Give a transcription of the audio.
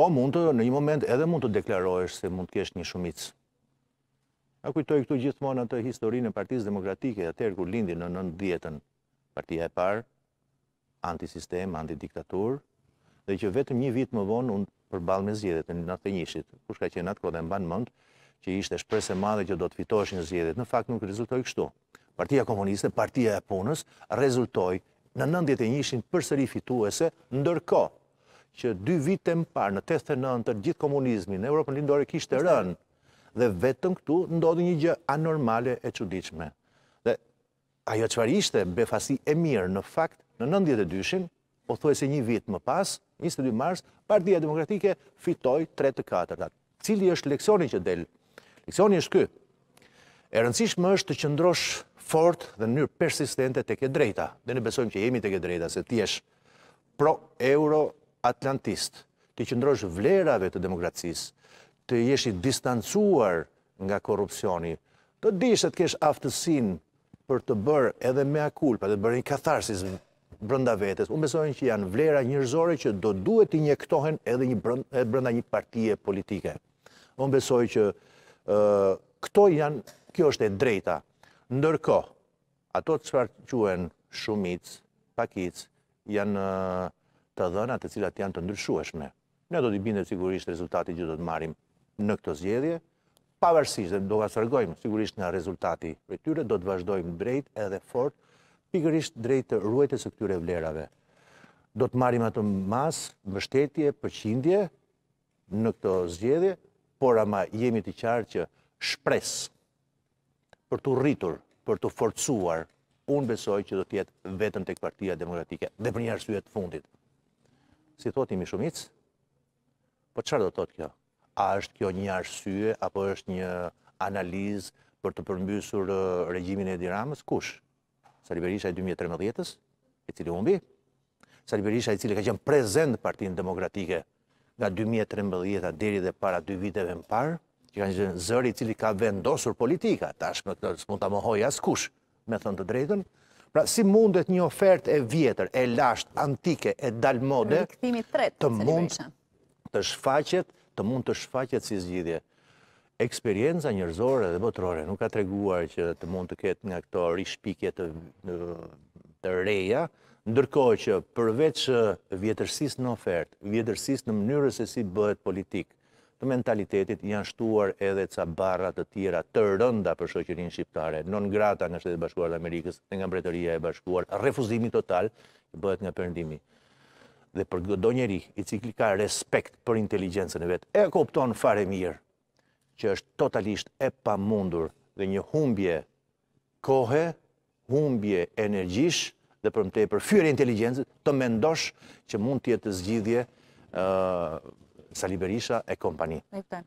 Po, mund të, në një moment, edhe mund të deklarojsh se mund të kesh një shumicë. A kujtoj këtu gjithmonë atë historinë e partijës demokratike, atërë kur lindi në nëndë djetën partija e parë, antisistem, antidiktatur, dhe që vetëm një vit më vonë unë për me zjedhet në natë të njëshit, kushka që natë kodhe mba në që ishte shprese madhe që do të fitosh në zjedhet, në fakt nuk rezultoj kështu. Partija komuniste, partija e punës, rezultoj në nëndjet e njëshin për fituese, ndërko që dy vite më parë në testë të gjithë komunizmi në Europën lindore kishtë rënë dhe vetëm këtu ndodhë një gjë anormale e qudichme. Dhe ajo qëvar ishte befasi e mirë në fakt në nëndjet e dyshin, o po thuaj se një vit më pas, 22 mars, partia demokratike fitoj 3-4. Cili është leksioni që del? Leksioni është kë. E rëndësishme është të qëndrosh fort dhe në njërë persistente të ke drejta. Dhe në besojmë që jemi të ke drejta, se ti është pro euro atlantist, të qëndrosh vlerave të demokracis, të jesh i distancuar nga korupcioni, të dishtë të kesh aftësin për të bërë edhe me akulpa, të bërë një katharsis brënda vetës, unë besojnë që janë vlera njërzore që do duhet të injektohen edhe një brënda një partije politike. Unë besojnë që këto janë, kjo është e drejta. Ndërko, ato të qëfar qënë shumic, pakic, janë të dhëna të cilat janë të ndryshueshme. Ne do t'i binde sigurisht rezultati që do të marim në këto zjedje, pa vërësisht dhe do ka sërgojmë sigurisht nga rezultati për tyre, do të vazhdojmë drejt edhe fort, pikërisht drejt të ruajt e së këtyre vlerave. Do të marim atë mas, mështetje, përqindje në këto zjedje, por ama jemi të qarë që shpres për të rritur, për të forcuar, unë besoj që do tjetë vetën të këpartia demokratike dhe për një arsujet fundit si thotë një shumic, po qërë do të thotë kjo? A është kjo një arsye, apo është një analizë për të përmbysur regjimin e diramës? Kush? Sali Berisha e 2013-ës, e cili umbi? Sali Berisha e cili ka qenë prezent partinë demokratike nga 2013-a deri dhe para 2 viteve më parë, që ka qenë zëri cili ka vendosur politika, tashmë të mund të mohoj as kush, me thënë të drejtën, Pra si mundet një ofert e vjetër, e lasht, antike, e dalmode, të mund të shfaqet, të mund të shfaqet si zgjidhje. Eksperienza njërzore dhe botërore nuk ka treguar që të mund të ketë nga këto rishpikje të reja, ndërkohë që përveç eh, vjetërsis në ofert, vjetërsis në mënyrës e si bëhet politikë, të mentalitetit janë shtuar edhe ca barrat të tjera të rënda për shëqërin shqiptare, non grata nga shtetë bashkuar dhe Amerikës, dhe nga mbretëria e bashkuar, refuzimi total i bëhet nga përndimi. Dhe për do njeri, i cikli ka respekt për inteligencën e vetë, e kopton fare mirë, që është totalisht e pa mundur dhe një humbje kohë, humbje energjish dhe për për fyre inteligencët, të mendosh që mund tjetë zgjidhje nështë, Berisha e compagni.